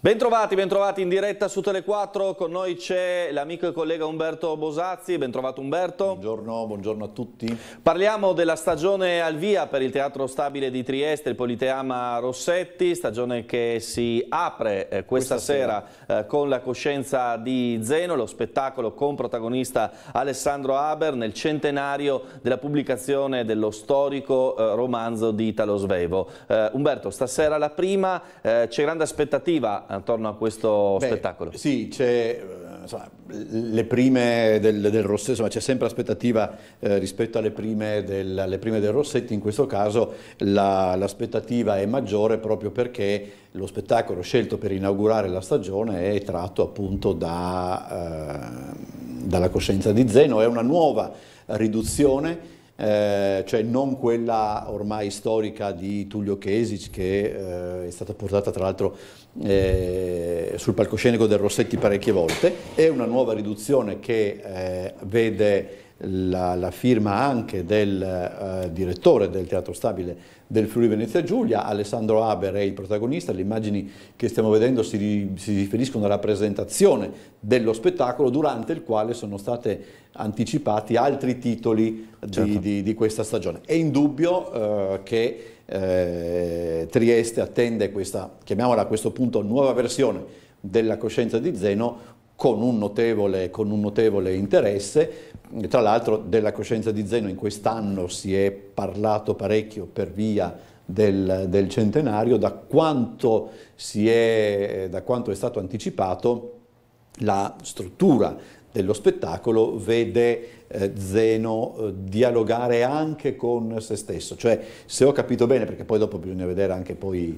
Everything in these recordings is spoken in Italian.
Bentrovati, bentrovati in diretta su Tele4, con noi c'è l'amico e collega Umberto Bosazzi, bentrovato Umberto. Buongiorno, buongiorno, a tutti. Parliamo della stagione al via per il Teatro Stabile di Trieste, il Politeama Rossetti, stagione che si apre eh, questa, questa, sera, sera. Eh, con la coscienza di Zeno, lo spettacolo con protagonista Alessandro Haber nel centenario della pubblicazione dello storico eh, romanzo di Italo Svevo. Eh, Umberto, stasera la prima, eh, c'è grande aspettativa attorno a questo Beh, spettacolo? Sì, c'è eh, le prime del, del Rossetti, c'è sempre aspettativa eh, rispetto alle prime, del, alle prime, del, Rossetti, in questo caso l'aspettativa la, è maggiore proprio perché lo spettacolo scelto per inaugurare la stagione è tratto appunto da, eh, dalla coscienza di Zeno, è una nuova riduzione eh, cioè non quella ormai storica di Tullio Chesic che eh, è stata portata tra l'altro eh, sul palcoscenico del Rossetti parecchie volte, è una nuova riduzione che eh, vede la, la firma anche del eh, direttore del Teatro Stabile del Friuli Venezia Giulia, Alessandro Haber è il protagonista, le immagini che stiamo vedendo si, si riferiscono alla presentazione dello spettacolo durante il quale sono stati anticipati altri titoli certo. di, di, di, questa stagione. È indubbio eh, che eh, Trieste attende questa, chiamiamola a questo punto, nuova versione della coscienza di Zeno, con un notevole, con un notevole interesse. Tra l'altro della coscienza di Zeno in quest'anno si è parlato parecchio per via del, del centenario, da quanto, è, da quanto è stato anticipato la struttura dello spettacolo vede eh, Zeno eh, dialogare anche con se stesso, cioè se ho capito bene, perché poi dopo bisogna vedere anche poi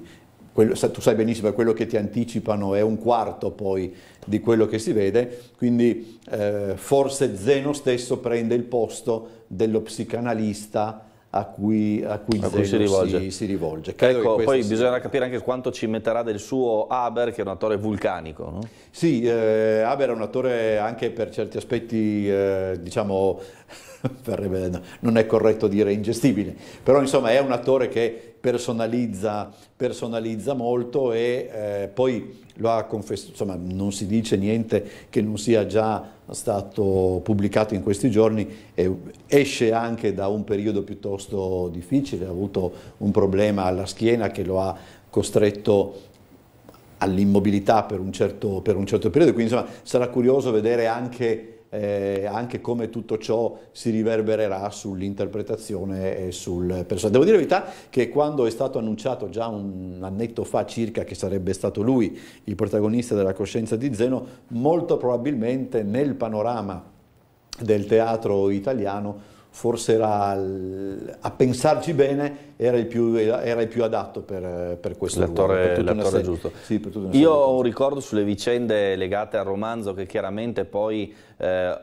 quello, tu sai benissimo che quello che ti anticipano è un quarto poi di quello che si vede, quindi eh, forse Zeno stesso prende il posto dello psicanalista a cui, a cui, a cui si rivolge. Si, si rivolge. Ecco, poi sia... bisognerà capire anche quanto ci metterà del suo Haber, che è un attore vulcanico. No? Sì, eh, Haber è un attore anche per certi aspetti, eh, diciamo, non è corretto dire ingestibile, però insomma è un attore che personalizza, personalizza molto e eh, poi lo ha confessato, insomma non si dice niente che non sia già stato pubblicato in questi giorni e esce anche da un periodo piuttosto difficile, ha avuto un problema alla schiena che lo ha costretto all'immobilità per, certo, per un certo periodo, quindi insomma sarà curioso vedere anche eh, anche come tutto ciò si riverbererà sull'interpretazione e sul personaggio. Devo dire la verità che quando è stato annunciato già un annetto fa circa che sarebbe stato lui il protagonista della coscienza di Zeno, molto probabilmente nel panorama del teatro italiano forse era, a pensarci bene era il più, era il più adatto per, per questo l'attore, ruolo. L'attore giusto. Sì, Io ho un ricordo sulle vicende legate al romanzo che chiaramente poi... Eh,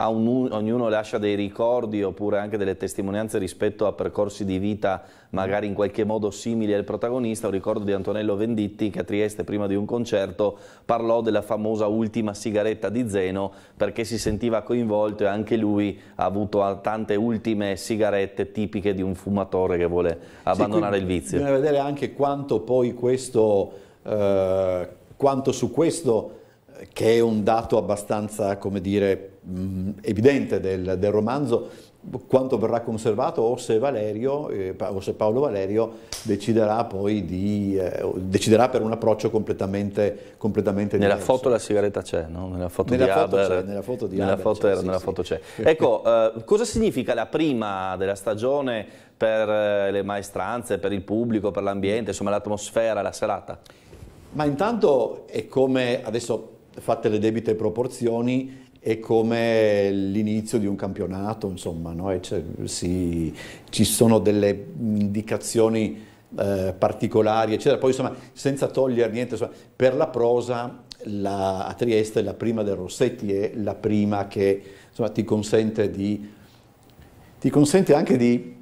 a un, ognuno lascia dei ricordi oppure anche delle testimonianze rispetto a percorsi di vita magari in qualche modo simili al protagonista. Un ricordo di Antonello Venditti che a Trieste prima di un concerto parlò della famosa ultima sigaretta di Zeno perché si sentiva coinvolto e anche lui ha avuto tante ultime sigarette tipiche di un fumatore che vuole abbandonare sì, il vizio. Bisogna vedere anche quanto poi questo, eh, quanto su questo eh, che è un dato abbastanza, come dire, evidente del, del romanzo quanto verrà conservato o se, Valerio, eh, o se Paolo Valerio deciderà poi di, eh, deciderà per un approccio completamente, completamente nella diverso. Nella foto la sigaretta c'è, no? Nella foto nella di foto Haber. Nella foto di nella Haber foto, c'è, sì, nella sì. foto c'è. Ecco, eh, cosa significa la prima della stagione per eh, le maestranze, per il pubblico, per l'ambiente, insomma l'atmosfera, la serata? Ma intanto è come, adesso fatte le debite proporzioni, è come l'inizio di un campionato, insomma, no? cioè, si, ci sono delle indicazioni eh, particolari, eccetera. Poi, insomma, senza togliere niente, insomma, per la prosa la, a Trieste la prima del Rossetti è la prima che insomma, ti, consente di, ti consente anche di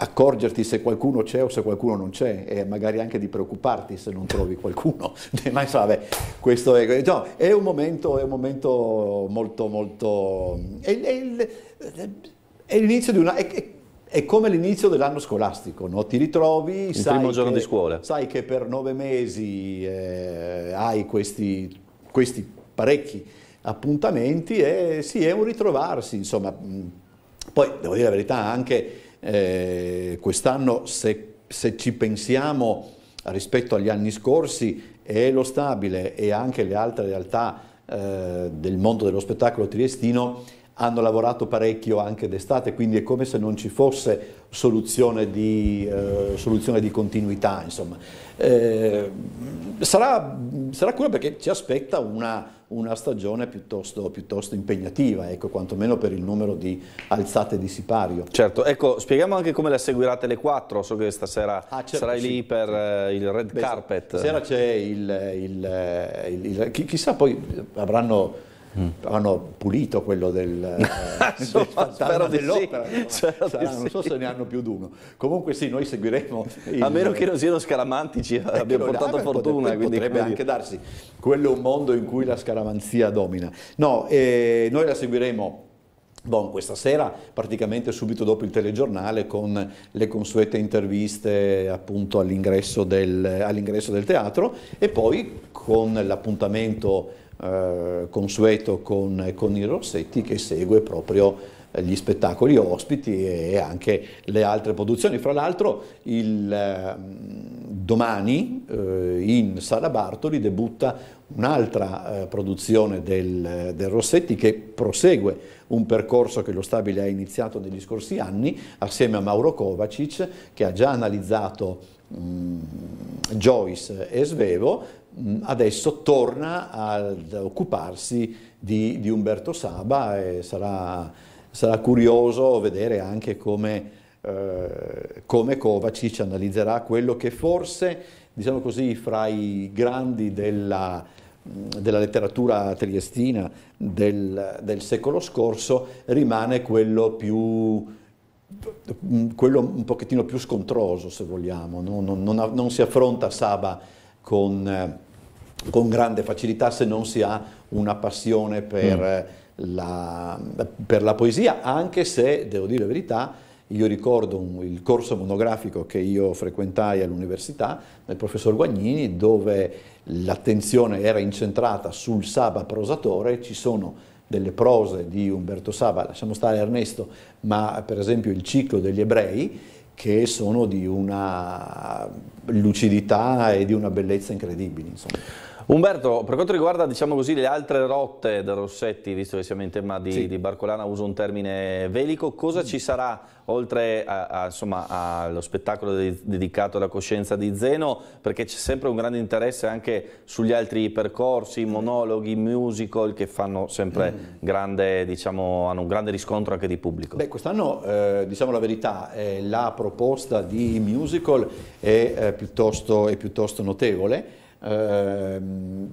accorgerti se qualcuno c'è o se qualcuno non c'è e magari anche di preoccuparti se non trovi qualcuno. Ma insomma, beh, questo è, no, è, un momento, è, un momento, molto, molto... È, è l'inizio di una... È come l'inizio dell'anno scolastico, no? ti ritrovi, Il sai, primo giorno che, di scuola. sai che per nove mesi eh, hai questi, questi, parecchi appuntamenti e sì, è un ritrovarsi, insomma. Poi devo dire la verità anche eh, quest'anno se, se ci pensiamo rispetto agli anni scorsi e lo stabile e anche le altre realtà eh, del mondo dello spettacolo triestino hanno lavorato parecchio anche d'estate, quindi è come se non ci fosse soluzione di, eh, soluzione di continuità. Eh, sarà, sarà cura perché ci aspetta una, una stagione piuttosto, piuttosto, impegnativa, ecco, quantomeno per il numero di alzate di sipario. Certo, ecco, spieghiamo anche come la seguirate le quattro, so che stasera ah, certo, sarai sì, lì per sì. Eh, il red Beh, carpet. Stasera c'è il, il, il, il... Chissà, poi avranno Mm. Hanno pulito quello del, eh, so, dell'opera. Sì. Sarà, non so se ne hanno più di uno. Comunque sì, noi seguiremo. Il... A meno che non siano scaramantici, ecco, abbiamo portato ah, fortuna. Potrebbe, potrebbe quindi... anche darsi. Quello è un mondo in cui la scaramanzia domina. No, eh, noi la seguiremo Bon, questa sera, praticamente subito dopo il telegiornale, con le consuete interviste appunto all'ingresso del, all del teatro e poi con l'appuntamento eh, consueto con, con i Rossetti che segue proprio eh, gli spettacoli ospiti e anche le altre produzioni. Fra l'altro ehm, eh, domani in Sala Bartoli debutta un'altra eh, produzione del, del, Rossetti che prosegue un percorso che lo Stabile ha iniziato negli scorsi anni assieme a Mauro Kovacic che ha già analizzato Mm, Joyce e Svevo, mm, adesso torna ad occuparsi di, di Umberto Saba e sarà, sarà, curioso vedere anche come, eh, come Kovacic analizzerà quello che forse, diciamo così, fra i grandi della, mm, della letteratura triestina del, del, secolo scorso rimane quello più quello un pochettino più scontroso se vogliamo, no? non, non, non, si affronta Saba con, eh, con, grande facilità se non si ha una passione per, mm. la, per, la, poesia, anche se, devo dire la verità, io ricordo un, il corso monografico che io frequentai all'università del professor Guagnini dove l'attenzione era incentrata sul Saba prosatore, ci sono delle prose di Umberto Sava, lasciamo stare Ernesto, ma per esempio il ciclo degli ebrei, che sono di una lucidità e di una bellezza incredibile. Insomma. Umberto, per quanto riguarda diciamo così, le altre rotte del Rossetti, visto che siamo in tema di, sì. di Barcolana, uso un termine velico, cosa ci sarà oltre allo spettacolo de dedicato alla coscienza di Zeno? Perché c'è sempre un grande interesse anche sugli altri percorsi, monologhi, musical, che fanno sempre mm. grande, diciamo, hanno un grande riscontro anche di pubblico. quest'anno, eh, diciamo la verità, eh, la proposta di musical è eh, piuttosto, è piuttosto notevole. Ehm,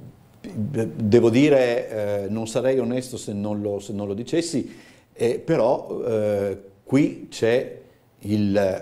devo dire, eh, non sarei onesto se non lo, se non lo dicessi, eh, però eh, qui c'è eh,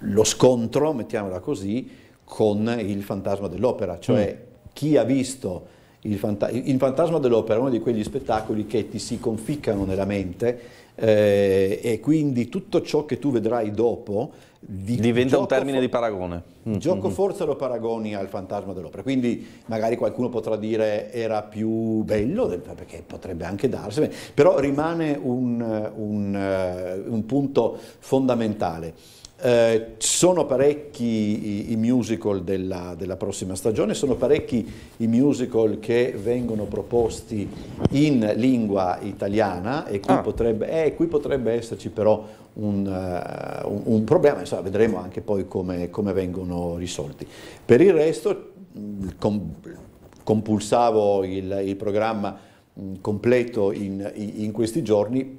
lo scontro, mettiamola così, con il fantasma dell'opera, cioè mm. chi ha visto il, fanta il fantasma dell'opera è uno di quegli spettacoli che ti si conficcano nella mente eh, e quindi tutto ciò che tu vedrai dopo di Diventa un termine di paragone. Mm, gioco mm, mm. forza lo paragoni al fantasma dell'opera, quindi magari qualcuno potrà dire era più bello, perché potrebbe anche darsi, però rimane un, un, eh, un punto fondamentale. Eh, sono parecchi i, i musical della, della, prossima stagione, sono parecchi i musical che vengono proposti in lingua italiana e qui, ah. potrebbe, eh, qui potrebbe, esserci però un, uh, un, un problema, Insomma, vedremo anche poi come, come, vengono risolti. Per il resto mm, com, compulsavo il, il programma mm, completo in, in, questi giorni,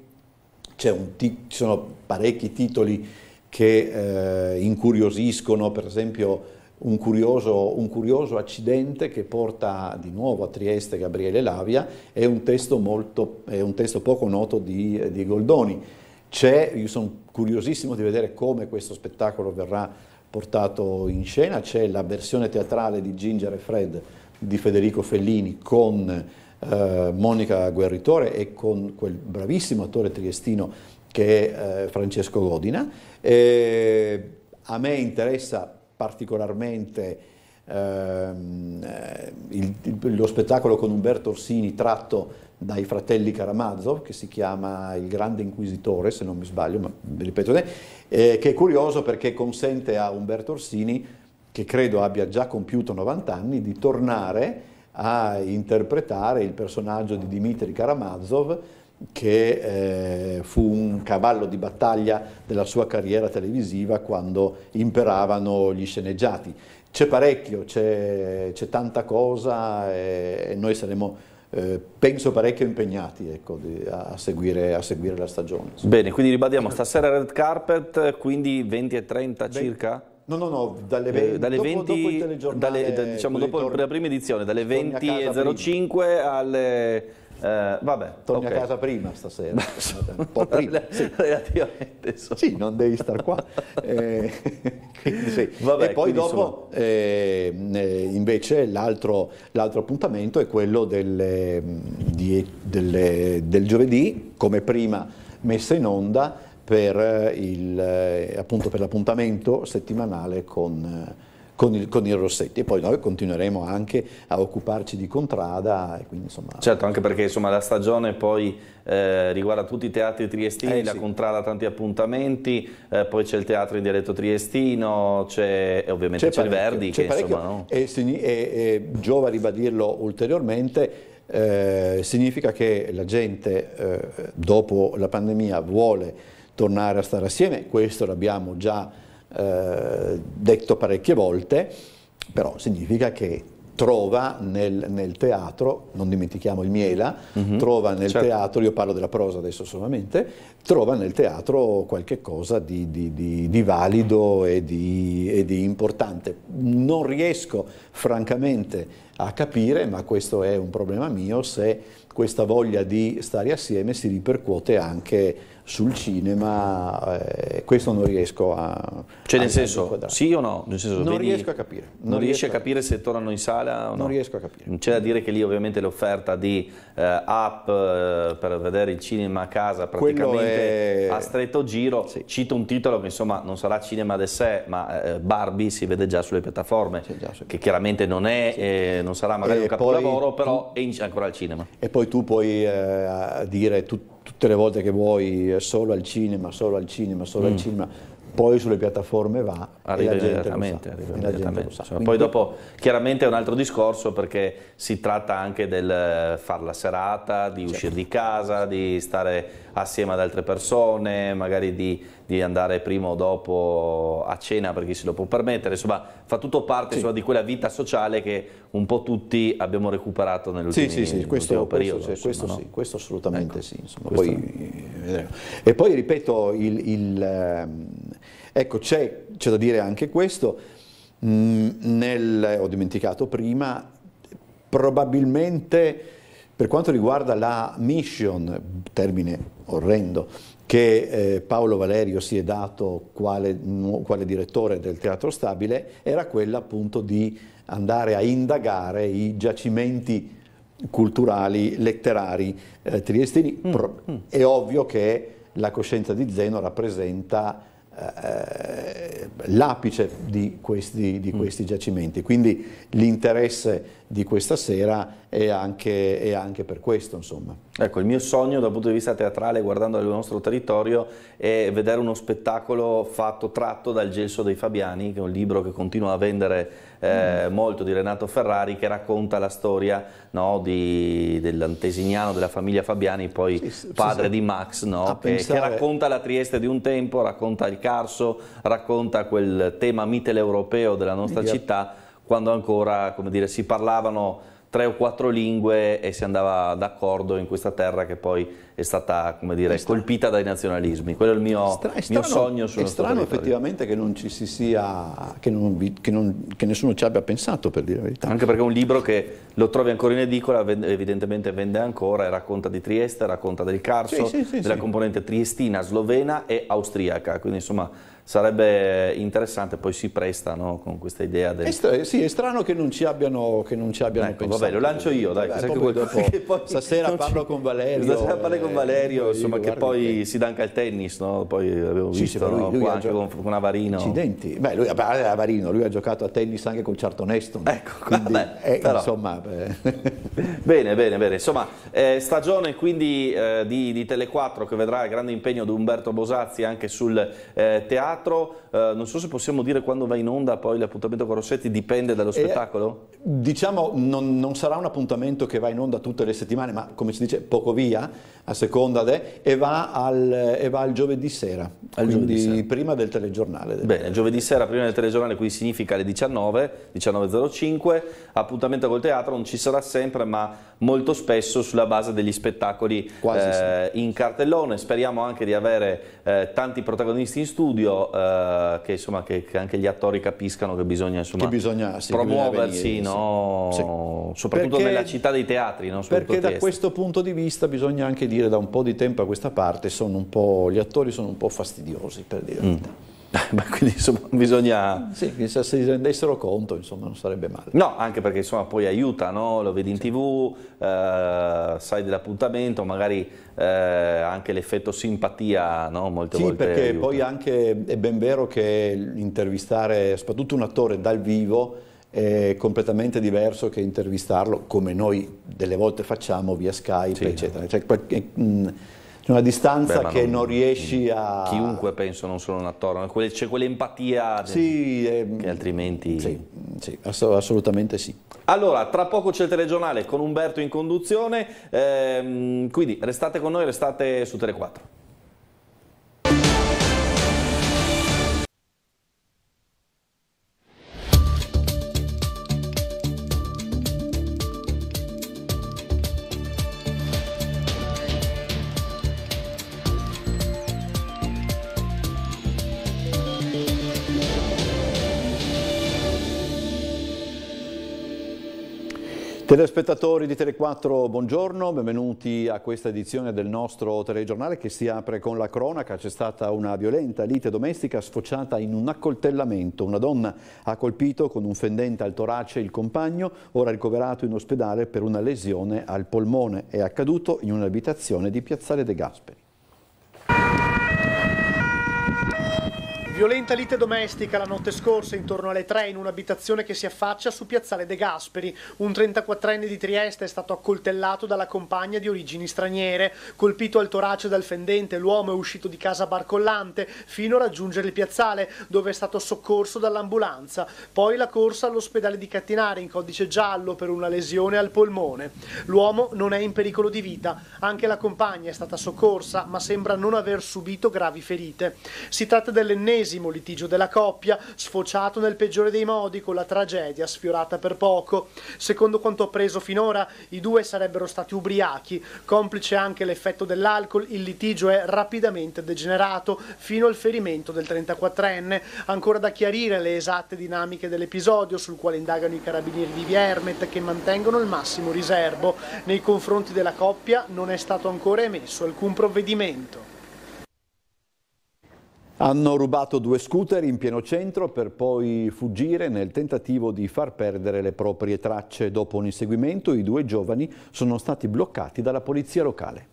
ci sono parecchi titoli che eh, incuriosiscono, per esempio un curioso, un curioso, accidente che porta di nuovo a Trieste Gabriele Lavia è un testo, molto, è un testo poco noto di, di Goldoni. io sono curiosissimo di vedere come questo spettacolo verrà portato in scena, c'è la versione teatrale di Ginger e Fred di Federico Fellini con eh, Monica Guerritore e con quel bravissimo attore triestino che è eh, Francesco Godina. Eh, a me interessa particolarmente ehm, eh, lo spettacolo con Umberto Orsini tratto dai fratelli Karamazov, che si chiama Il Grande Inquisitore, se non mi sbaglio, ma ripeto, eh, che è curioso perché consente a Umberto Orsini, che credo abbia già compiuto 90 anni, di tornare a interpretare il personaggio di Dimitri Karamazov che eh, fu un cavallo di battaglia della sua carriera televisiva quando imperavano gli sceneggiati. C'è parecchio, c'è, tanta cosa e, e noi saremo eh, penso parecchio impegnati ecco, di, a, seguire, a, seguire, la stagione. Bene, quindi ribadiamo, stasera Red Carpet, quindi 20 e 30 Beh, circa? No, no, no, dalle 20, eh, dalle 20 dopo, dopo, dalle, eh, diciamo, dopo la prima edizione, dalle 20.05 alle eh, vabbè, torni okay. a casa prima stasera, un po' prima, sì. relativamente. So. Sì, non devi star qua. eh, quindi, sì. vabbè, e poi dopo ehm, eh, invece l'altro, appuntamento è quello delle, mm, di, delle, del giovedì, come prima messa in onda per eh, eh, l'appuntamento settimanale con eh, con il, con il Rossetti e poi noi continueremo anche a occuparci di Contrada. E quindi, insomma, certo, anche perché insomma, la stagione poi eh, riguarda tutti i teatri triestini, eh, la sì. Contrada ha tanti appuntamenti, eh, poi c'è il teatro in dialetto triestino, c'è ovviamente il Verdi che insomma... No? E, e, e giova ribadirlo ulteriormente, eh, significa che la gente eh, dopo la pandemia vuole tornare a stare assieme, questo l'abbiamo già eh, detto parecchie volte, però significa che trova nel, nel teatro, non dimentichiamo il Miela, mm -hmm. trova nel certo. teatro, io parlo della prosa adesso solamente, trova nel teatro qualche cosa di, di, di, di valido e, e di, importante. Non riesco francamente a capire, ma questo è un problema mio, se questa voglia di stare assieme si ripercuote anche sul cinema, eh, questo non riesco a... Cioè nel senso, sì o no? Senso, non vedi, riesco a capire. Non, non riesci a capire se tornano in sala o no? Non riesco a capire. C'è da dire che lì ovviamente l'offerta di eh, app eh, per vedere il cinema a casa praticamente è... a stretto giro, sì. cito un titolo che insomma non sarà cinema di sé, ma eh, Barbie si vede già sulle piattaforme, già, sì. che chiaramente non, è, eh, non sarà magari e un capolavoro, però tu... è ancora al cinema. E poi tu puoi eh, dire tu, tutte le volte che vuoi eh, solo al cinema, solo al cinema, solo mm. al cinema poi sulle piattaforme va arriva e arriva immediatamente. poi dopo chiaramente è un altro discorso perché si tratta anche del eh, fare la serata, di certo. uscire di casa, di stare assieme ad altre persone, magari di, di, andare prima o dopo a cena per chi se lo può permettere, insomma fa tutto parte sì. insomma, di quella vita sociale che un po' tutti abbiamo recuperato nell'ultimo sì, sì, sì, periodo. Questo, insomma, questo no? sì, questo assolutamente ecco. sì. Insomma, poi, eh, e poi ripeto, il, il ehm, Ecco, c'è, da dire anche questo, mm, nel, ho dimenticato prima, probabilmente per quanto riguarda la mission, termine orrendo, che eh, Paolo Valerio si è dato quale, quale, direttore del Teatro Stabile, era quella appunto di andare a indagare i giacimenti culturali, letterari eh, triestini. Mm, mm. È ovvio che la coscienza di Zeno rappresenta eh, l'apice di questi, di mm. questi, giacimenti. Quindi l'interesse di questa sera è anche, è anche per questo. Insomma. Ecco, il mio sogno dal punto di vista teatrale, guardando il nostro territorio, è vedere uno spettacolo fatto, tratto dal Gelso dei Fabiani, che è un libro che continua a vendere eh, molto di Renato Ferrari che racconta la storia no, dell'antesignano della famiglia Fabiani, poi sì, padre sì, di Max, no, che, pensare... che, racconta la Trieste di un tempo, racconta il Carso, racconta quel tema miteleeuropeo della nostra Media. città quando ancora dire, si parlavano tre o quattro lingue e si andava d'accordo in questa terra che poi è stata dire, colpita dai nazionalismi. Quello è il mio, Stra- è strano, mio sogno sulla È strano effettivamente che non ci si sia, che, non vi, che, non, che, nessuno ci abbia pensato per dire la verità. Anche perché è un libro che lo trovi ancora in edicola, evidentemente vende ancora, e racconta di Trieste, racconta del Carso, sì, sì, sì, della componente triestina, slovena e austriaca. Quindi insomma sarebbe interessante, poi si presta no, con questa idea. Del... È sì, è strano che non ci abbiano, che non ci abbiano ecco, pensato. Vabbè, lo lancio io, dai, vabbè, poi, dopo, stasera parlo ci... con Valerio. Stasera parlo con eh, con Valerio, insomma, che poi che... si dà anche al tennis, no? Poi avevo sì, visto lui, no? lui anche con, con Avarino. Incidenti. Beh, lui, Avarino, lui ha giocato a tennis anche con Charlton Heston. Ecco, quindi, vabbè, eh, però... insomma... Eh. bene, bene, bene. Insomma, eh, stagione quindi eh, di, di Tele4 che vedrà il grande impegno di Umberto Bosazzi anche sul eh, teatro. Eh, non so se possiamo dire quando va in onda poi l'appuntamento con Rossetti, dipende dallo spettacolo? diciamo, non, non sarà un appuntamento che va in onda tutte le settimane, ma come si dice, poco via, a seconda de, e, va al, e va al giovedì sera, al quindi giovedì sera. prima del telegiornale. Del Bene, giovedì sera prima del telegiornale, quindi significa alle 19, 19.05, appuntamento col teatro non ci sarà sempre, ma molto spesso sulla base degli spettacoli eh, in cartellone, speriamo anche di avere eh, tanti protagonisti in studio, eh, che, insomma, che, che, anche gli attori capiscano che bisogna, insomma, che bisogna sì, promuoversi, bisogna venire, no? sì. soprattutto perché, nella città dei teatri. Non perché da questo punto di vista bisogna anche dire dire da un po' di tempo a questa parte gli attori sono un po' fastidiosi per dire mm. Ma quindi insomma bisogna... Mm. Sì, se si rendessero conto insomma non sarebbe male. No, anche perché insomma poi aiuta, no? lo vedi in sì. tv, eh, sai dell'appuntamento, magari eh, anche l'effetto simpatia no? molte sì, volte Sì, perché aiuta. poi anche è ben vero che intervistare soprattutto un attore dal vivo è completamente diverso che intervistarlo come noi delle volte facciamo via Skype, sì. eccetera. Cioè, mm, c'è una distanza Beh, che non, non, riesci mm, a... Chiunque penso, non solo un attore, c'è quell'empatia sì, ehm, altrimenti... Sì, sì, assolutamente sì. Allora, tra poco c'è il telegiornale con Umberto in conduzione, ehm, quindi restate con noi, restate su Tele4. Telespettatori di Tele4, buongiorno, benvenuti a questa edizione del nostro telegiornale che si apre con la cronaca. C'è stata una violenta lite domestica sfociata in un accoltellamento. Una donna ha colpito con un fendente al torace il compagno, ora ricoverato in ospedale per una lesione al polmone. È accaduto in un'abitazione di Piazzale De Gasperi. Violenta lite domestica la notte scorsa intorno alle 3 in un'abitazione che si affaccia su Piazzale De Gasperi. Un 34enne di Trieste è stato accoltellato dalla compagna di origini straniere. Colpito al torace dal fendente, l'uomo è uscito di casa barcollante fino a raggiungere il piazzale, dove è stato soccorso dall'ambulanza. Poi la corsa all'ospedale di Cattinari in codice giallo per una lesione al polmone. L'uomo non è in pericolo di vita. Anche la compagna è stata soccorsa, ma sembra non aver subito gravi ferite. Si tratta dell'ennesima ennesimo litigio della coppia, sfociato nel peggiore dei modi con la tragedia sfiorata per poco. Secondo quanto appreso finora, i due sarebbero stati ubriachi, complice anche l'effetto dell'alcol, il litigio è rapidamente degenerato fino al ferimento del 34enne. Ancora da chiarire le esatte dinamiche dell'episodio sul quale indagano i carabinieri di Viermet che mantengono il massimo riservo. Nei confronti della coppia non è stato ancora emesso alcun provvedimento. Hanno rubato due scooter in pieno centro per poi fuggire nel tentativo di far perdere le proprie tracce. Dopo un inseguimento i due giovani sono stati bloccati dalla polizia locale.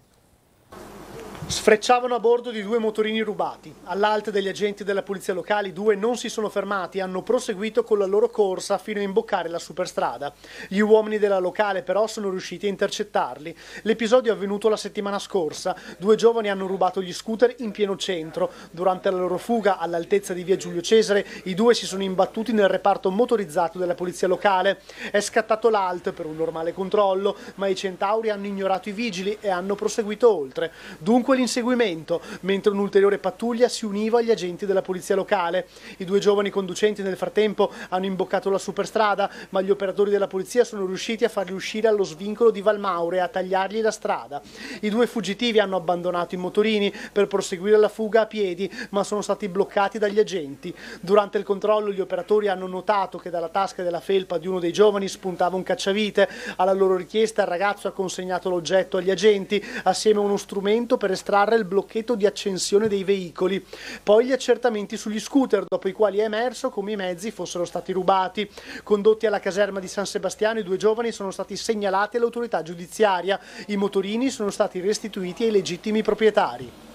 Sfrecciavano a bordo di due motorini rubati. All'alta degli agenti della polizia locale, i due non si sono fermati e hanno proseguito con la loro corsa fino a imboccare la superstrada. Gli uomini della locale però sono riusciti a intercettarli. L'episodio è avvenuto la settimana scorsa. Due giovani hanno rubato gli scooter in pieno centro. Durante la loro fuga all'altezza di via Giulio Cesare, i due si sono imbattuti nel reparto motorizzato della polizia locale. È scattato l'alt per un normale controllo, ma i centauri hanno ignorato i vigili e hanno proseguito oltre. Dunque l'inseguimento, mentre un'ulteriore pattuglia si univa agli agenti della polizia locale. I due giovani conducenti nel frattempo hanno imboccato la superstrada, ma gli operatori della polizia sono riusciti a farli uscire allo svincolo di Valmaure e a tagliargli la strada. I due fuggitivi hanno abbandonato i motorini per proseguire la fuga a piedi, ma sono stati bloccati dagli agenti. Durante il controllo gli operatori hanno notato che dalla tasca della felpa di uno dei giovani spuntava un cacciavite. Alla loro richiesta il ragazzo ha consegnato l'oggetto agli agenti assieme a uno strumento per estrarre estrarre il blocchetto di accensione dei veicoli, poi gli accertamenti sugli scooter, dopo i quali è emerso come i mezzi fossero stati rubati. Condotti alla caserma di San Sebastiano, i due giovani sono stati segnalati all'autorità giudiziaria, i motorini sono stati restituiti ai legittimi proprietari.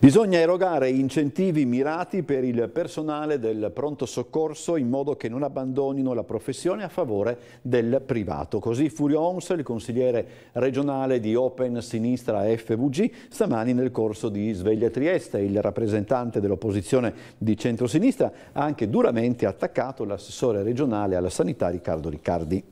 Bisogna erogare incentivi mirati per il personale del pronto soccorso in modo che non abbandonino la professione a favore del privato. Così Furio Oms, il consigliere regionale di Open Sinistra FVG, stamani nel corso di Sveglia Trieste. Il rappresentante dell'opposizione di centrosinistra ha anche duramente attaccato l'assessore regionale alla sanità Riccardo Riccardi.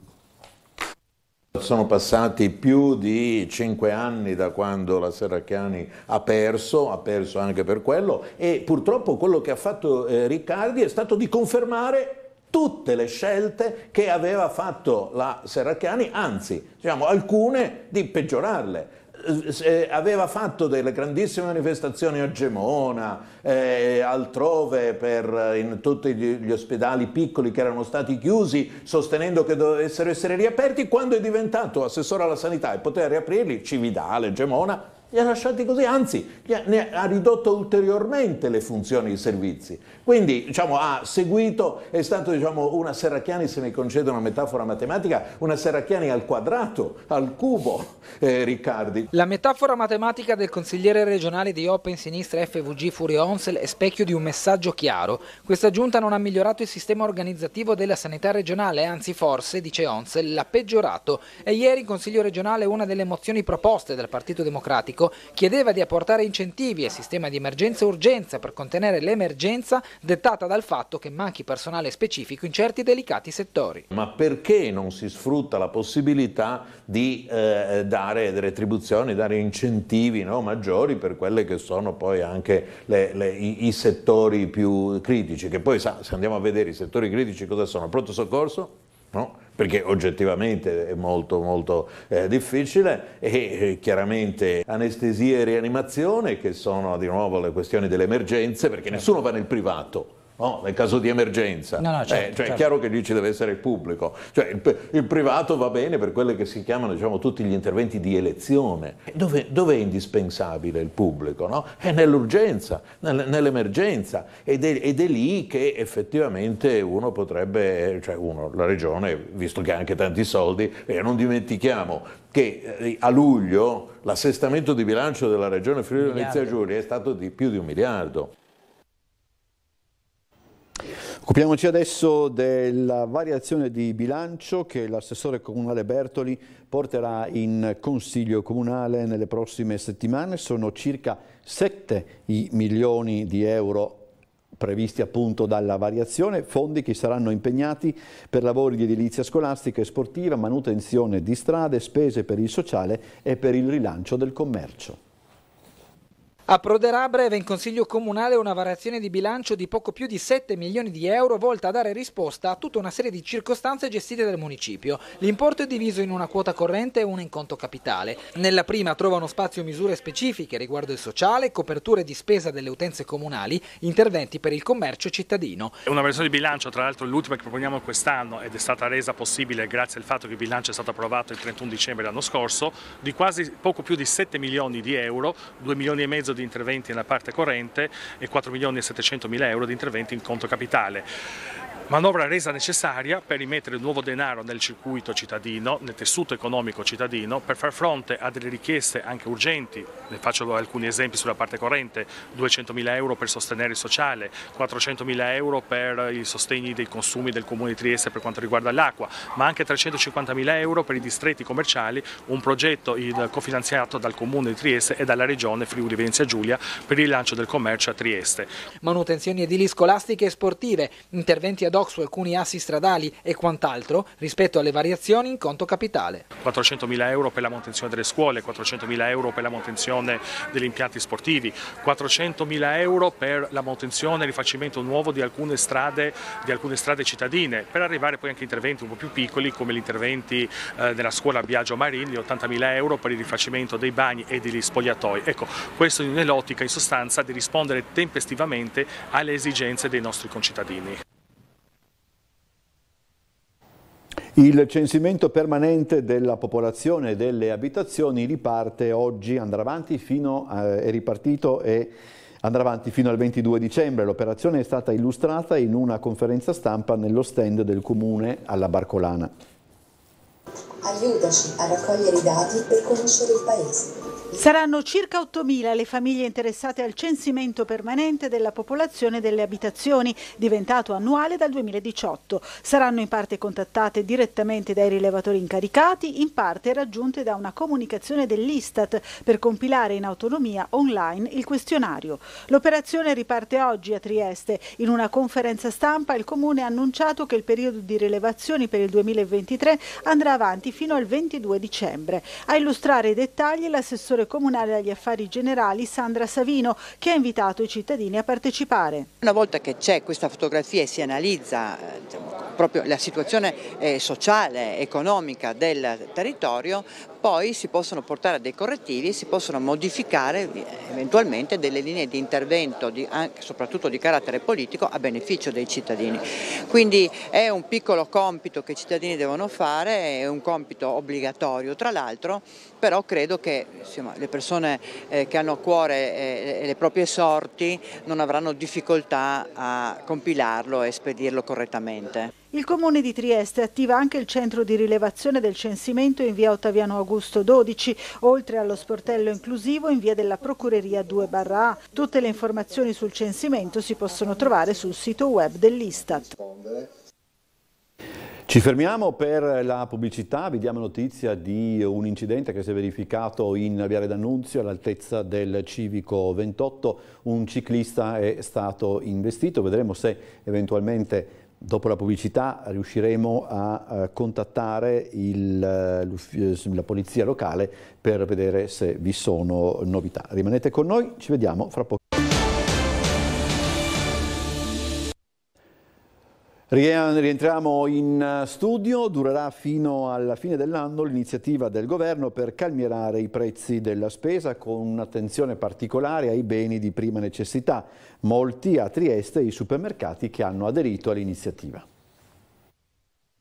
Sono passati più di cinque anni da quando la Serracchiani ha perso, ha perso anche per quello e purtroppo quello che ha fatto eh, Riccardi è stato di confermare tutte le scelte che aveva fatto la Serracchiani, anzi diciamo, alcune di peggiorarle. Eh, aveva fatto delle grandissime manifestazioni a Gemona, eh, altrove, per, eh, in tutti gli ospedali piccoli che erano stati chiusi, sostenendo che dovessero essere riaperti, quando è diventato assessore alla sanità e poteva riaprirli, Cividale, Gemona, li ha lasciati così, anzi, ne ha ridotto ulteriormente le funzioni e i servizi. Quindi diciamo, ha seguito, è stato diciamo, una Serracchiani, se mi concede una metafora matematica, una Serracchiani al quadrato, al cubo, eh, Riccardi. La metafora matematica del consigliere regionale di Open Sinistra FVG Furio Onsel è specchio di un messaggio chiaro. Questa giunta non ha migliorato il sistema organizzativo della sanità regionale, anzi forse, dice Onsel, l'ha peggiorato. E ieri in Consiglio regionale una delle mozioni proposte dal Partito Democratico Democratico chiedeva di apportare incentivi al sistema di emergenza-urgenza e per contenere l'emergenza dettata dal fatto che manchi personale specifico in certi delicati settori. Ma perché non si sfrutta la possibilità di eh, dare retribuzioni, dare incentivi no, maggiori per quelli che sono poi anche le, le, i, i, settori più critici? Che poi sa, se andiamo a vedere i settori critici cosa sono? Pronto soccorso? No? perché oggettivamente è molto molto eh, difficile e eh, chiaramente anestesia e rianimazione che sono di nuovo le questioni delle emergenze perché certo. nessuno va nel privato No, nel caso di emergenza. No, no, eh, certo, eh, cioè, certo. È chiaro che lì ci deve essere il pubblico. Cioè, il, il, privato va bene per quelli che si chiamano diciamo, tutti gli interventi di elezione. Dove, dove è indispensabile il pubblico? No? È nell'urgenza, nell'emergenza. Ed, ed è, lì che effettivamente uno potrebbe, cioè uno, la regione, visto che ha anche tanti soldi, eh, non dimentichiamo che eh, a luglio l'assestamento di bilancio della regione Friuli-Venezia Giulia è stato di più di un miliardo. Occupiamoci adesso della variazione di bilancio che l'assessore comunale Bertoli porterà in Consiglio Comunale nelle prossime settimane. Sono circa 7 i milioni di euro previsti appunto dalla variazione, fondi che saranno impegnati per lavori di edilizia scolastica e sportiva, manutenzione di strade, spese per il sociale e per il rilancio del commercio. A Proderà breve in Consiglio Comunale una variazione di bilancio di poco più di 7 milioni di euro volta a dare risposta a tutta una serie di circostanze gestite dal municipio. L'importo è diviso in una quota corrente e un in conto capitale. Nella prima trovano spazio misure specifiche riguardo il sociale, coperture di spesa delle utenze comunali, interventi per il commercio cittadino. È una versione di bilancio, tra l'altro l'ultima che proponiamo quest'anno ed è stata resa possibile grazie al fatto che il bilancio è stato approvato il 31 dicembre dell'anno scorso, di quasi poco più di 7 milioni di euro, 2 milioni e mezzo di di interventi nella parte corrente e 4 milioni e 700 mila euro di interventi in conto capitale manovra resa necessaria per rimettere nuovo denaro nel circuito cittadino, nel tessuto economico cittadino, per far fronte a delle richieste anche urgenti, ne faccio alcuni esempi sulla parte corrente, 200.000 euro per sostenere il sociale, 400.000 euro per i sostegni dei consumi del Comune di Trieste per quanto riguarda l'acqua, ma anche 350.000 euro per i distretti commerciali, un progetto cofinanziato dal Comune di Trieste e dalla Regione Friuli Venezia Giulia per il rilancio del commercio a Trieste. Manutenzioni edili scolastiche e sportive, interventi ad dock su alcuni assi stradali e quant'altro rispetto alle variazioni in conto capitale. 400.000 euro per la manutenzione delle scuole, 400.000 euro per la manutenzione degli impianti sportivi, 400.000 euro per la manutenzione e rifacimento nuovo di alcune strade, di alcune strade cittadine, per arrivare poi anche a interventi un po' più piccoli come gli interventi eh, della scuola Biagio Marini, 80.000 euro per il rifacimento dei bagni e degli spogliatoi. Ecco, questo nell'ottica in sostanza di rispondere tempestivamente alle esigenze dei nostri concittadini. Il censimento permanente della popolazione e delle abitazioni riparte oggi, andrà avanti fino, eh, è ripartito e andrà avanti fino al 22 dicembre. L'operazione è stata illustrata in una conferenza stampa nello stand del comune alla Barcolana. Aiutaci a raccogliere i dati per conoscere il paese. Saranno circa 8.000 le famiglie interessate al censimento permanente della popolazione delle abitazioni, diventato annuale dal 2018. Saranno in parte contattate direttamente dai rilevatori incaricati, in parte raggiunte da una comunicazione dell'Istat per compilare in autonomia online il questionario. L'operazione riparte oggi a Trieste. In una conferenza stampa il Comune ha annunciato che il periodo di rilevazioni per il 2023 andrà avanti fino al 22 dicembre. A illustrare i dettagli l'assessore comunale agli affari generali Sandra Savino che ha invitato i cittadini a partecipare. Una volta che c'è questa fotografia e si analizza eh, diciamo, proprio la situazione eh, sociale, economica del territorio, poi si possono portare a dei correttivi, e si possono modificare eh, eventualmente delle linee di intervento, di, anche, soprattutto di carattere politico, a beneficio dei cittadini. Quindi è un piccolo compito che i cittadini devono fare, è un compito obbligatorio tra l'altro, però credo che insomma, le persone eh, che hanno a cuore eh, le proprie sorti non avranno difficoltà a compilarlo e spedirlo correttamente. Il Comune di Trieste attiva anche il centro di rilevazione del censimento in via Ottaviano Augusto 12, oltre allo sportello inclusivo in via della Procureria 2 barra A. Tutte le informazioni sul censimento si possono trovare sul sito web dell'Istat. Ci fermiamo per la pubblicità, vi diamo notizia di un incidente che si è verificato in Viale d'Annunzio all'altezza del Civico 28, un ciclista è stato investito, vedremo se eventualmente Dopo la pubblicità riusciremo a eh, contattare il, eh, eh, la polizia locale per vedere se vi sono novità. Rimanete con noi, ci vediamo fra poco. Rientriamo in eh, studio, durerà fino alla fine dell'anno l'iniziativa del governo per calmierare i prezzi della spesa con un'attenzione particolare ai beni di prima necessità, molti a Trieste i supermercati che hanno aderito all'iniziativa.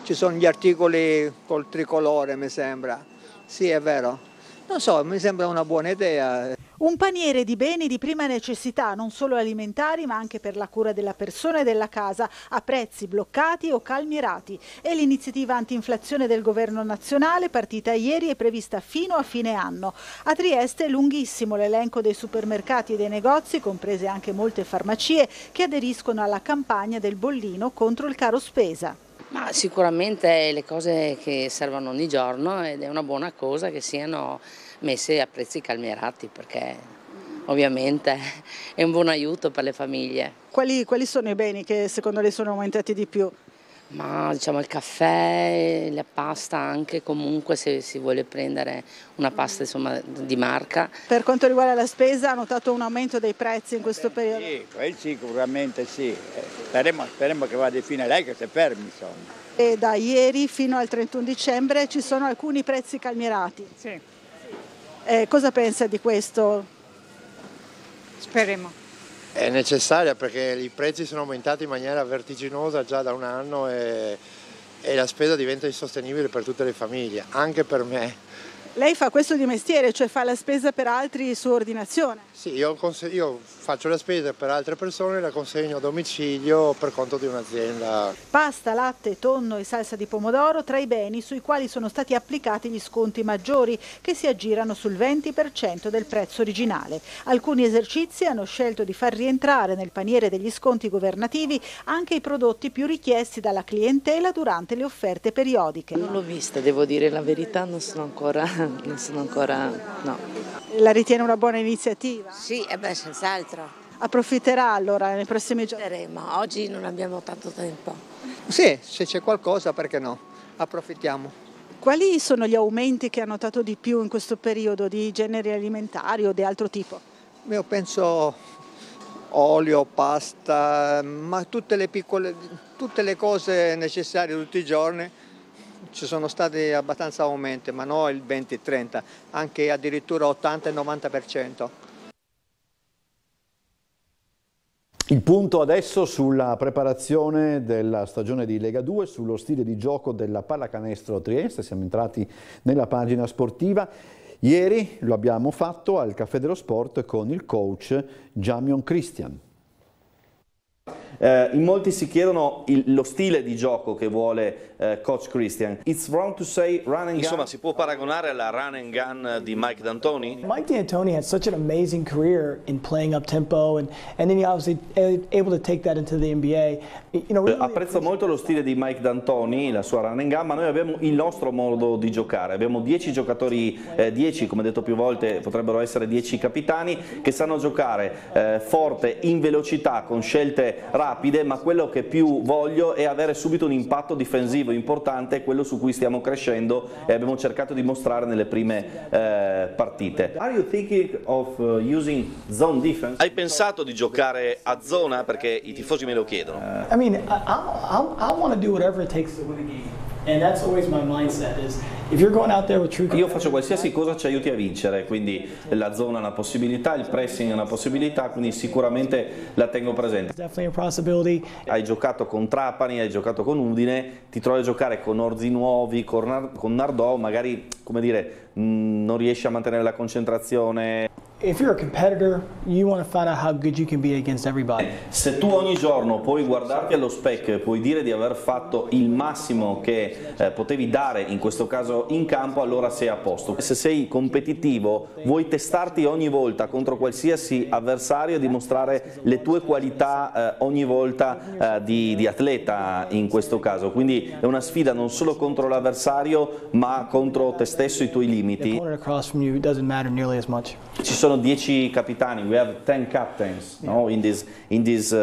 Ci sono gli articoli col tricolore mi sembra, sì è vero, non so mi sembra una buona idea. Un paniere di beni di prima necessità, non solo alimentari ma anche per la cura della persona e della casa, a prezzi bloccati o calmierati. È l'iniziativa antinflazione del governo nazionale, partita ieri e prevista fino a fine anno. A Trieste è lunghissimo l'elenco dei supermercati e dei negozi, comprese anche molte farmacie, che aderiscono alla campagna del bollino contro il caro spesa. Ma sicuramente le cose che servono ogni giorno ed è una buona cosa che siano messe a prezzi calmierati perché ovviamente è un buon aiuto per le famiglie. Quali, quali sono i beni che secondo lei sono aumentati di più? ma diciamo il caffè, la pasta anche comunque se si vuole prendere una pasta insomma, di marca. Per quanto riguarda la spesa ha notato un aumento dei prezzi in questo periodo? Sì, sicuramente sì, speriamo, speriamo che vada fine lei che si fermi insomma. E da ieri fino al 31 dicembre ci sono alcuni prezzi calmierati? Sì. Eh, cosa pensa di questo? Speriamo. È necessaria perché i prezzi sono aumentati in maniera vertiginosa già da un anno e, e la spesa diventa insostenibile per tutte le famiglie, anche per me. Lei fa questo di mestiere, cioè fa la spesa per altri su ordinazione? Sì, io, io, faccio le spese per altre persone e la consegno a domicilio per conto di un'azienda. Pasta, latte, tonno e salsa di pomodoro tra i beni sui quali sono stati applicati gli sconti maggiori che si aggirano sul 20% del prezzo originale. Alcuni esercizi hanno scelto di far rientrare nel paniere degli sconti governativi anche i prodotti più richiesti dalla clientela durante le offerte periodiche. Non l'ho vista, devo dire la verità, non sono ancora... Non sono ancora no. La ritiene una buona iniziativa? positiva? Sì, e beh, senz'altro. Approfitterà allora nei prossimi giorni? Approfitteremo, oggi non abbiamo tanto tempo. Sì, se c'è qualcosa perché no, approfittiamo. Quali sono gli aumenti che ha notato di più in questo periodo di generi alimentari o di altro tipo? Io penso olio, pasta, ma tutte le piccole, tutte le cose necessarie tutti i giorni ci sono stati abbastanza aumenti, ma non il 20-30, anche addirittura 80-90%. Il punto adesso sulla preparazione della stagione di Lega 2, sullo stile di gioco della pallacanestro Trieste, siamo entrati nella pagina sportiva. Ieri lo abbiamo fatto al Caffè dello Sport con il coach Jamion Christian. Eh, in molti si chiedono il, lo stile di gioco che vuole eh, coach Christian. Insomma, si può paragonare alla run and gun di Mike D'Antoni? Mike D'Antoni had such an amazing career in playing up tempo and, and then he obviously eh, able to take that into the NBA. You know, really Apprezzo molto lo stile di Mike D'Antoni, la sua run and gun, ma noi abbiamo il nostro modo di giocare. Abbiamo 10 giocatori, 10 eh, come detto più volte, potrebbero essere 10 capitani che sanno giocare eh, forte in velocità con scelte rapide, ma quello che più voglio è avere subito un impatto difensivo importante, quello su cui stiamo crescendo e abbiamo cercato di mostrare nelle prime eh, partite. Uh, Hai pensato di giocare a zona perché i tifosi me lo chiedono? Uh, I mean, I, I, I want to do whatever game. And that's always my mindset is if you're going out there with true Io faccio qualsiasi cosa ci aiuti a vincere, quindi la zona è una possibilità, il pressing è una possibilità, quindi sicuramente la tengo presente. Hai giocato con Trapani, hai giocato con Udine, ti trovi a giocare con Orzi Nuovi, con, Nardò, magari come dire, mm, non riesci a mantenere la concentrazione. Se tu ogni giorno puoi guardarti allo specchio e puoi dire di aver fatto il massimo che eh, potevi dare, in questo caso in campo, allora sei a posto. Se sei competitivo, vuoi testarti ogni volta contro qualsiasi avversario e dimostrare le tue qualità eh, ogni volta eh, di, di atleta in questo caso. Quindi è una sfida non solo contro l'avversario, ma contro te stesso e i tuoi limiti. Ci sono sono 10 capitani, we have 10 captains yeah. no, in this, in this uh,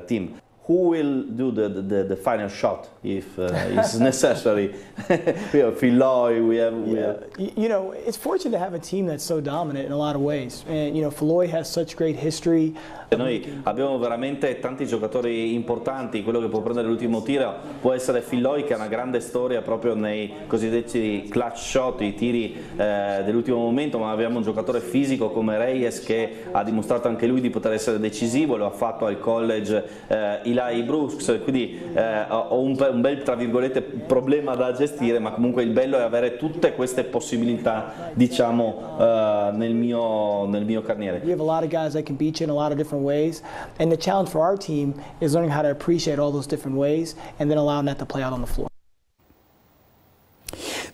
uh, team. Who will do the, the, the final shot if uh, it's necessary? we have Filoy, we have, we yeah. have... You know, it's fortunate to have a team that's so dominant in a lot of ways. And, you know, Filoy has such great history. Noi abbiamo veramente tanti giocatori importanti, quello che può prendere l'ultimo tiro può essere Filloi che ha una grande storia proprio nei cosiddetti clutch shot, i tiri eh, dell'ultimo momento, ma abbiamo un giocatore fisico come Reyes che ha dimostrato anche lui di poter essere decisivo, lo ha fatto al college eh, Eli Brooks, quindi eh, ho un, un bel problema da gestire, ma comunque il bello è avere tutte queste possibilità diciamo, eh, nel, mio, nel mio carniere. You have a lot of guys that can beat you in a lot of different different ways. And the challenge for our team is learning how to appreciate all those different ways and then allowing that to play out on the floor.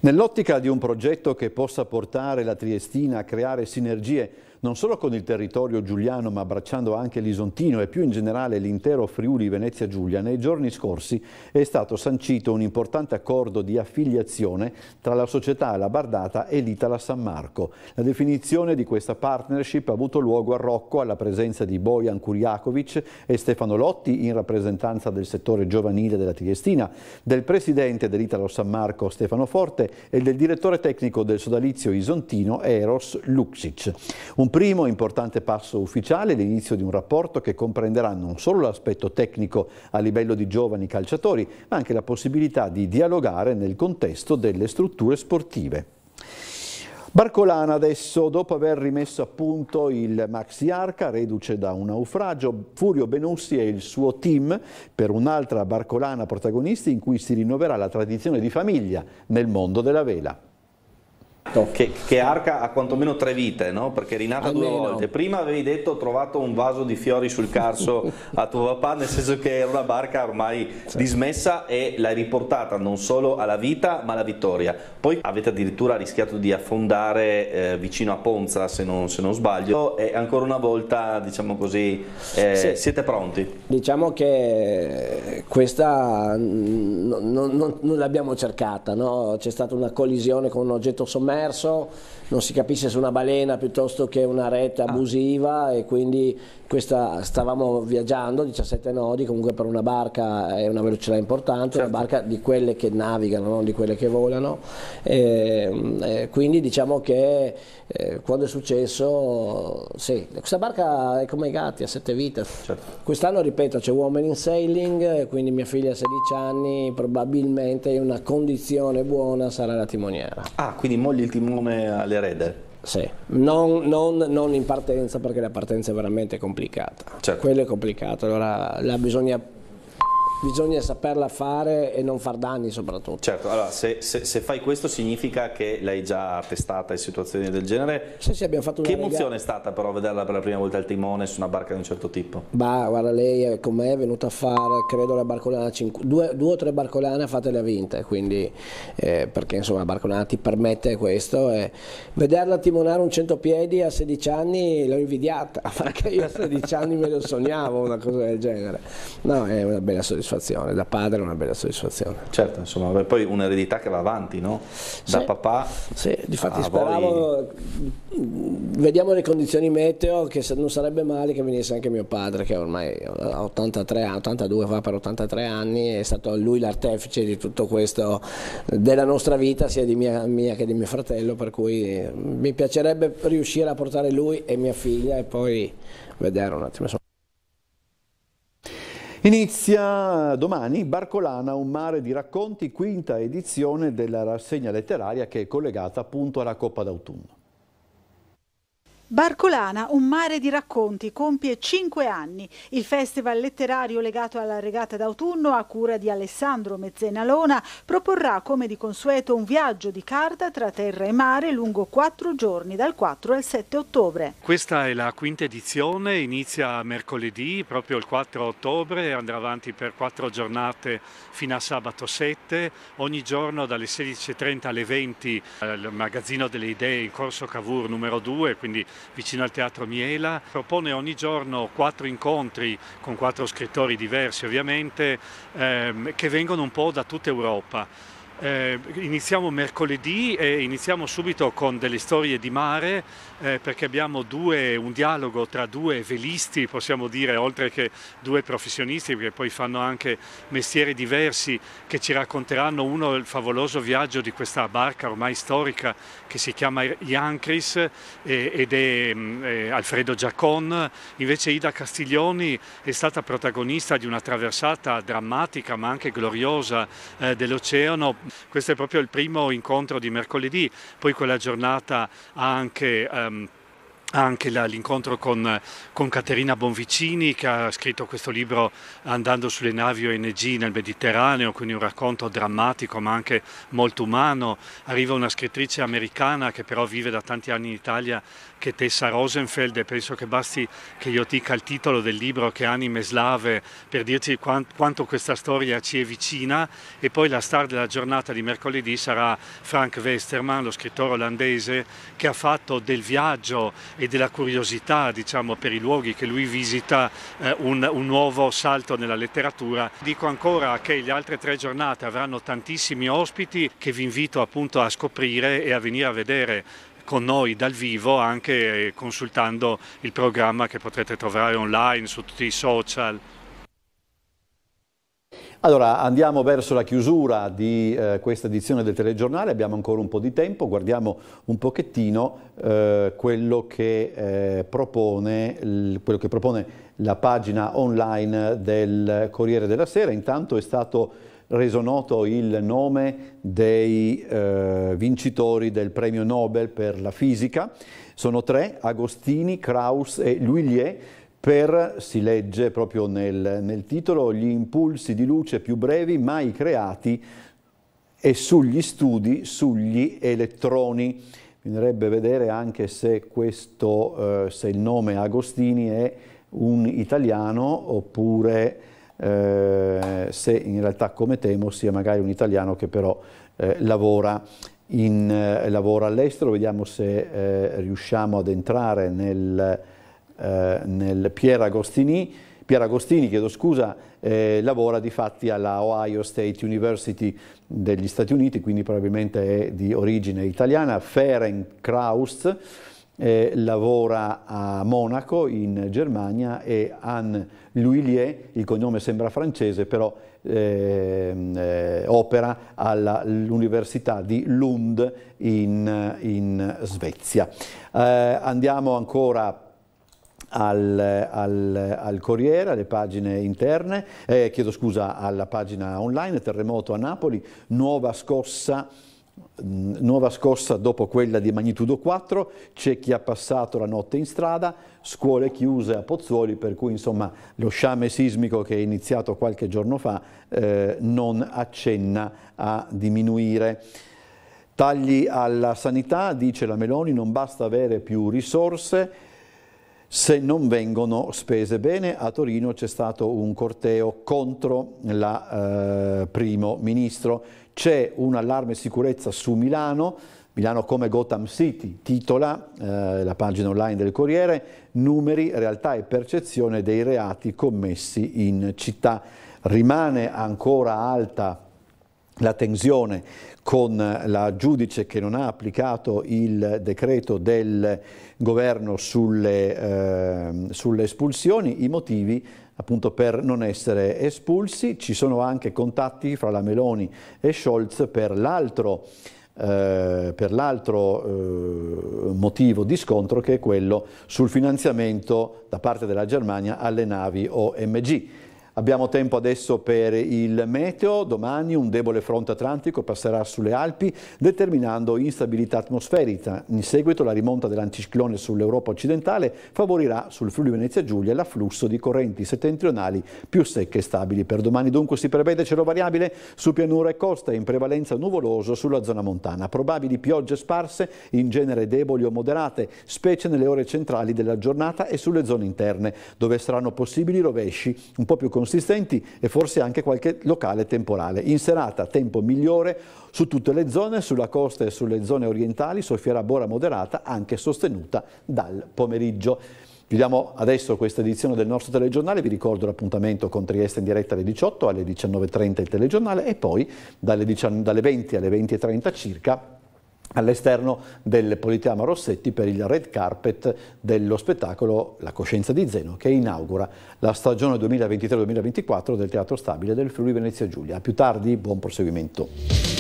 Nell'ottica di un progetto che possa portare la Triestina a creare sinergie non solo con il territorio giuliano ma abbracciando anche l'Isontino e più in generale l'intero Friuli Venezia Giulia, nei giorni scorsi è stato sancito un importante accordo di affiliazione tra la società La Bardata e l'Itala San Marco. La definizione di questa partnership ha avuto luogo a Rocco alla presenza di Bojan Kuriakovic e Stefano Lotti in rappresentanza del settore giovanile della Triestina, del presidente dell'Italo San Marco Stefano Forte e del direttore tecnico del sodalizio isontino Eros Luxic. Un primo importante passo ufficiale, l'inizio di un rapporto che comprenderà non solo l'aspetto tecnico a livello di giovani calciatori, ma anche la possibilità di dialogare nel contesto delle strutture sportive. Barcolana adesso, dopo aver rimesso a punto il Maxi Arca, reduce da un naufragio, Furio Benussi e il suo team per un'altra Barcolana protagonisti in cui si rinnoverà la tradizione di famiglia nel mondo della vela. Certo. Che, che, arca ha quantomeno tre vite, no? perché è rinata Almeno. due volte. Prima avevi detto ho trovato un vaso di fiori sul carso a tuo papà, nel senso che era una barca ormai certo. dismessa e l'hai riportata non solo alla vita ma alla vittoria. Poi avete addirittura rischiato di affondare eh, vicino a Ponza, se non, se non, sbaglio, e ancora una volta, diciamo così, eh, sì. siete pronti. Diciamo che questa non, non, non l'abbiamo cercata, no? c'è stata una collisione con un oggetto sommerso sommerso, non si capisce se una balena piuttosto che una rete ah. abusiva ah. e quindi questa, stavamo viaggiando 17 nodi, comunque per una barca è una velocità importante, certo. una barca di quelle che navigano, non di quelle che volano, e, ehm, e eh, quindi diciamo che eh, quando è successo, sì, questa barca è come i gatti, ha sette vite. Certo. Quest'anno, ripeto, c'è Women in Sailing, eh, quindi mia figlia ha 16 anni, probabilmente in una condizione buona sarà la timoniera. Ah, quindi mogli il timone alle all'erede? Sì, non, non, non, in partenza perché la partenza è veramente complicata. Certo. Quello è complicato, allora la bisogna bisogna saperla fare e non far danni soprattutto. Certo, allora se, se, se fai questo significa che l'hai già testata in situazioni del genere. Sì, sì, abbiamo fatto una Che regata. emozione è stata però vederla per la prima volta al timone su una barca di un certo tipo? Bah, guarda, lei con me è venuta a fare, credo, la barcolana, cinque, due, due, o tre barcolane fatte le vinte, quindi eh, perché insomma la barcolana ti permette questo. E eh. vederla timonare un centopiedi a 16 anni l'ho invidiata, perché io a 16 anni me lo sognavo una cosa del genere. No, è una bella soddisfazione soddisfazione, da padre è una bella soddisfazione. Certo, insomma, poi un'eredità che va avanti, no? Da sì, papà. Sì, difatti speravo, voi... vediamo le condizioni meteo, che non sarebbe male che venisse anche mio padre, che ormai ha 83, 82, va per 83 anni, è stato lui l'artefice di tutto questo, della nostra vita, sia di mia, mia che di mio fratello, per cui eh, mi piacerebbe riuscire a portare lui e mia figlia e poi vedere un attimo. Inizia domani Barcolana, un mare di racconti, quinta edizione della rassegna letteraria che è collegata appunto alla Coppa d'autunno. Barcolana, un mare di racconti, compie cinque anni. Il festival letterario legato alla regata d'autunno a cura di Alessandro Mezzenalona proporrà come di consueto un viaggio di carta tra terra e mare lungo quattro giorni dal 4 al 7 ottobre. Questa è la quinta edizione, inizia mercoledì proprio il 4 ottobre andrà avanti per quattro giornate fino a sabato 7. Ogni giorno dalle 16.30 alle 20 eh, il magazzino delle idee in corso Cavour numero 2, quindi vicino al Teatro Miela. Propone ogni giorno quattro incontri con quattro scrittori diversi ovviamente ehm, che vengono un po' da tutta Europa. Eh, iniziamo mercoledì e iniziamo subito con delle storie di mare eh, perché abbiamo due, un dialogo tra due velisti, possiamo dire, oltre che due professionisti che poi fanno anche mestieri diversi che ci racconteranno uno il favoloso viaggio di questa barca ormai storica che si chiama Iancris eh, ed mm, è Alfredo Giacon, invece Ida Castiglioni è stata protagonista di una traversata drammatica ma anche gloriosa eh, dell'oceano questo è proprio il primo incontro di mercoledì, poi quella giornata ha anche... Um, anche l'incontro con, con, Caterina Bonvicini che ha scritto questo libro Andando sulle navi ONG nel Mediterraneo, quindi un racconto drammatico ma anche molto umano. Arriva una scrittrice americana che però vive da tanti anni in Italia che Tessa Rosenfeld e penso che basti che io dica il titolo del libro che anime slave per dirci quanto questa storia ci è vicina e poi la star della giornata di mercoledì sarà Frank Westerman, lo scrittore olandese che ha fatto del viaggio e della curiosità diciamo, per i luoghi che lui visita eh, un, un nuovo salto nella letteratura. Dico ancora che le altre tre giornate avranno tantissimi ospiti che vi invito appunto a scoprire e a venire a vedere con noi dal vivo anche eh, consultando il programma che potrete trovare online su tutti i social. Allora andiamo verso la chiusura di eh, questa edizione del telegiornale, abbiamo ancora un po' di tempo, guardiamo un pochettino eh, quello, che, eh, propone, quello che propone la pagina online del Corriere della Sera, intanto è stato reso noto il nome dei eh, vincitori del premio Nobel per la fisica. Sono tre, Agostini, Krauss e L'Huillier, per, si legge proprio nel, nel titolo, gli impulsi di luce più brevi mai creati e sugli studi sugli elettroni. Bisognerebbe vedere anche se, questo, eh, se il nome Agostini è un italiano oppure eh, se in realtà come temo sia magari un italiano che però eh, lavora, eh, lavora all'estero, vediamo se eh, riusciamo ad entrare nel, eh, nel Pier Agostini, Pier Agostini, chiedo scusa, eh, lavora di fatti alla Ohio State University degli Stati Uniti, quindi probabilmente è di origine italiana, Ferenc Kraus, eh, lavora a Monaco in Germania e Anne L'Huillier, il cognome sembra francese però ehm, eh, opera all'Università di Lund in, in Svezia. Eh, andiamo ancora al, al, al, Corriere, alle pagine interne, eh, chiedo scusa alla pagina online, terremoto a Napoli, nuova scossa nuova scossa dopo quella di magnitudo 4, c'è chi ha passato la notte in strada, scuole chiuse a Pozzuoli, per cui insomma lo sciame sismico che è iniziato qualche giorno fa eh, non accenna a diminuire. Tagli alla sanità, dice la Meloni, non basta avere più risorse se non vengono spese bene. A Torino c'è stato un corteo contro la eh, primo ministro c'è un allarme sicurezza su Milano, Milano come Gotham City, titola eh, la pagina online del Corriere, numeri, realtà e percezione dei reati commessi in città. Rimane ancora alta la tensione con la giudice che non ha applicato il decreto del governo sulle, eh, sulle espulsioni, i motivi appunto per non essere espulsi. Ci sono anche contatti fra la Meloni e Scholz per l'altro eh, eh, motivo di scontro che è quello sul finanziamento da parte della Germania alle navi OMG. Abbiamo tempo adesso per il meteo, domani un debole fronte atlantico passerà sulle Alpi determinando instabilità atmosferica. In seguito la rimonta dell'anticiclone sull'Europa occidentale favorirà sul Friuli Venezia Giulia l'afflusso di correnti settentrionali più secche e stabili. Per domani dunque si prevede cielo variabile su pianura e costa e in prevalenza nuvoloso sulla zona montana. Probabili piogge sparse, in genere deboli o moderate, specie nelle ore centrali della giornata e sulle zone interne, dove saranno possibili rovesci un po' più considerevoli consistenti e forse anche qualche locale temporale. In serata tempo migliore su tutte le zone, sulla costa e sulle zone orientali, soffierà bora moderata anche sostenuta dal pomeriggio. Chiudiamo adesso questa edizione del nostro telegiornale, vi ricordo l'appuntamento con Trieste in diretta alle 18, alle 19.30 il telegiornale e poi dalle, 20 alle 20.30 circa all'esterno del Politeama Rossetti per il red carpet dello spettacolo La coscienza di Zeno che inaugura la stagione 2023-2024 del Teatro Stabile del Friuli Venezia Giulia. A più tardi, buon proseguimento.